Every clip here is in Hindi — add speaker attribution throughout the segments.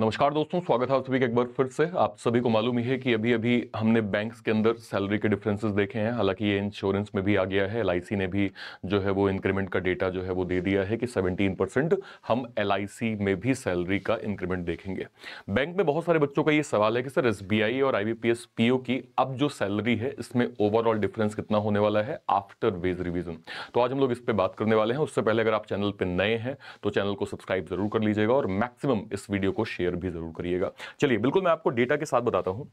Speaker 1: नमस्कार दोस्तों स्वागत है आप सभी एक बार फिर से आप सभी को मालूम ही है कि अभी अभी हमने बैंक्स के अंदर सैलरी के डिफरेंसेस देखे हैं हालांकि ये इंश्योरेंस में भी आ गया है एल ने भी जो है वो इंक्रीमेंट का डेटा जो है वो दे दिया है कि 17 परसेंट हम एल में भी सैलरी का इंक्रीमेंट देखेंगे बैंक में बहुत सारे बच्चों का ये सवाल है कि सर एस और आई बी की अब जो सैलरी है इसमें ओवरऑल डिफरेंस कितना होने वाला है आफ्टर वेज रिविजन तो आज हम लोग इस पर बात करने वाले हैं उससे पहले अगर आप चैनल पर नए हैं तो चैनल को सब्सक्राइब जरूर कर लीजिएगा और मैक्सिमम इस वीडियो को शेयर शेयर भी जरूर करिएगा चलिए बिल्कुल मैं आपको डेटा के साथ बताता हूं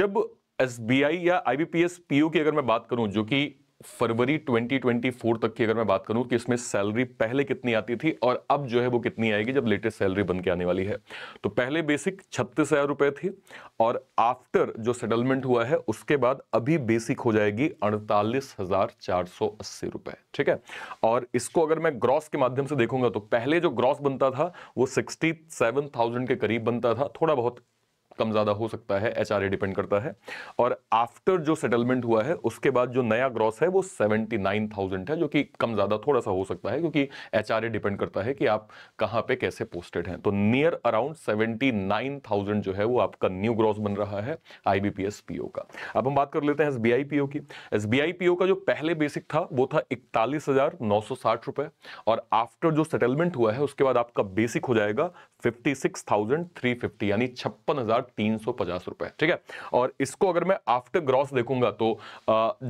Speaker 1: जब एस या आई बी की अगर मैं बात करूं जो कि फरवरी 2024 तक की अगर मैं बात करूं कि इसमें सैलरी पहले कितनी आती थी और अब जो है वो कितनी आएगी जब लेटेस्ट सैलरी बन के आने वाली है तो पहले बेसिक छत्तीस हज़ार रुपये थी और आफ्टर जो सेटलमेंट हुआ है उसके बाद अभी बेसिक हो जाएगी अड़तालीस हज़ार चार सौ अस्सी रुपये ठीक है और इसको अगर मैं ग्रॉस के माध्यम से देखूंगा तो पहले जो ग्रॉस बनता था वो सिक्सटी के करीब बनता था थोड़ा बहुत कम ज़्यादा हो सकता है एच डिपेंड करता है और आफ्टर जो सेटलमेंट हुआ है उसके बाद जो नया ग्रॉस है वो सेवेंटी नाइन थाउजेंड है जो कि कम ज़्यादा थोड़ा सा हो सकता है क्योंकि एच डिपेंड करता है कि आप कहाँ पे कैसे पोस्टेड हैं तो near around seventy nine thousand जो है वो आपका न्यू ग्रॉस बन रहा है I B P S P O का अब हम बात कर लेते हैं S B I P O की S B I P O का जो पहले बेसिक था वो था इकतालीस हज़ार नौ सौ साठ रुपए और आफ्टर जो सेटलमेंट हुआ है उसके बाद आपका बेसिक हो जाएगा fifty six thousand three fifty यानी छप्पन हज़ार लाख तीन सौ पचास रुपए ठीक है और इसको अगर मैं आफ्टर ग्रॉस देखूंगा तो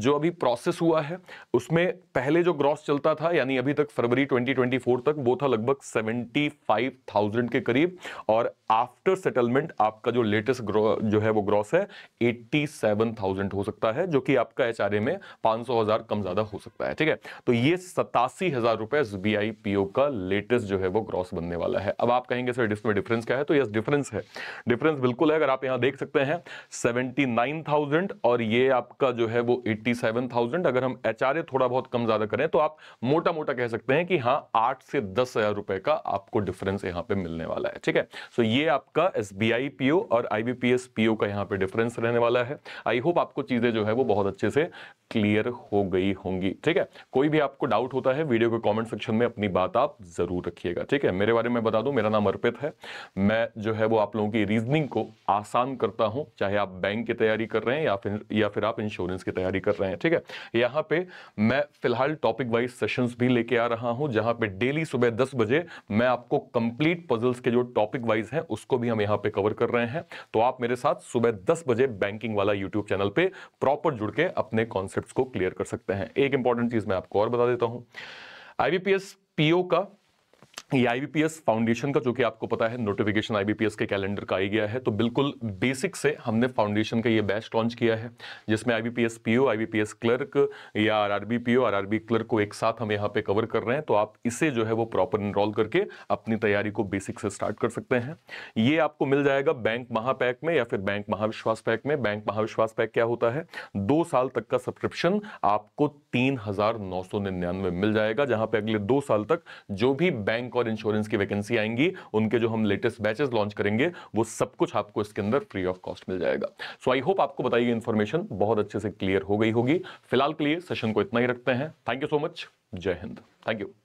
Speaker 1: जो अभी प्रोसेस हुआ है उसमें पहले जो ग्रॉस चलता था यानी अभी तक फरवरी 2024 तक वो था लगभग 75,000 के करीब और आफ्टर सेटलमेंट आपका जो लेटेस्ट जो है वो ग्रॉस है 87,000 हो सकता है जो कि आपका एच में पांच सौ हजार कम ज्यादा हो सकता है ठीक है तो ये सतासी हजार रुपए एस बी आई पीओ का लेटेस्ट जो है वो ग्रॉस बनने वाला है अब आप कहेंगे सर डिफरेंस क्या है तो यस डिफरेंस है डिफरेंस बिल्कुल बिल्कुल है अगर आप यहां देख सकते हैं 79,000 और ये आपका जो है वो 87,000 अगर हम एच थोड़ा बहुत कम ज्यादा करें तो आप मोटा मोटा कह सकते हैं कि हाँ आठ से दस हजार रुपए का आपको डिफरेंस यहाँ पे मिलने वाला है ठीक है सो ये आपका एस बी आई पीओ और आईबीपीएस पीओ का यहाँ पे डिफरेंस रहने वाला है आई होप आपको चीजें जो है वो बहुत अच्छे से क्लियर हो गई होंगी ठीक है कोई भी आपको डाउट होता है वीडियो के कमेंट सेक्शन में अपनी बात आप जरूर रखिएगा ठीक है मेरे बारे में बता दूं मेरा नाम अर्पित है मैं जो है वो आप लोगों की रीजनिंग को आसान करता हूं चाहे आप बैंक की तैयारी कर रहे हैं या फिर या फिर आप इंश्योरेंस की तैयारी कर रहे हैं ठीक है यहां पे मैं फिलहाल टॉपिक वाइज सेशंस भी लेके आ रहा हूं जहां पे डेली सुबह दस बजे मैं आपको कंप्लीट पजल्स के जो टॉपिक वाइज है उसको भी हम यहाँ पे कवर कर रहे हैं तो आप मेरे साथ सुबह दस बजे बैंकिंग वाला यूट्यूब चैनल पर प्रॉपर जुड़ के अपने कॉन्सेप्ट को क्लियर कर सकते हैं एक इंपॉर्टेंट चीज मैं आपको और बता देता हूं आईबीपीएस पीओ का आईबीपीएस e फाउंडेशन का जो कि आपको पता है नोटिफिकेशन आईबीपीएस के कैलेंडर का आई गया है तो बिल्कुल बेसिक से हमने फाउंडेशन का ये बैच लॉन्च किया है जिसमें आईबीपीएस पीओ आईबीपीएस क्लर्क या आरआरबी पीओ आरआरबी क्लर्क को एक साथ हम यहाँ पे कवर कर रहे हैं तो आप इसे जो है वो प्रॉपर इनरोल करके अपनी तैयारी को बेसिक से स्टार्ट कर सकते हैं ये आपको मिल जाएगा बैंक महापैक में या फिर बैंक महाविश्वास पैक में बैंक महाविश्वास पैक क्या होता है दो साल तक का सब्सक्रिप्शन आपको तीन मिल जाएगा जहां पे अगले दो साल तक जो भी बैंक और और इंश्योरेंस की वैकेंसी आएंगी उनके जो हम लेटेस्ट बैचेस लॉन्च करेंगे वो सब कुछ आपको इसके अंदर फ्री ऑफ कॉस्ट मिल जाएगा सो आई होप आपको गई इन्फॉर्मेशन बहुत अच्छे से क्लियर हो गई होगी फिलहाल के लिए सेशन को इतना ही रखते हैं थैंक यू सो मच जय हिंद थैंक यू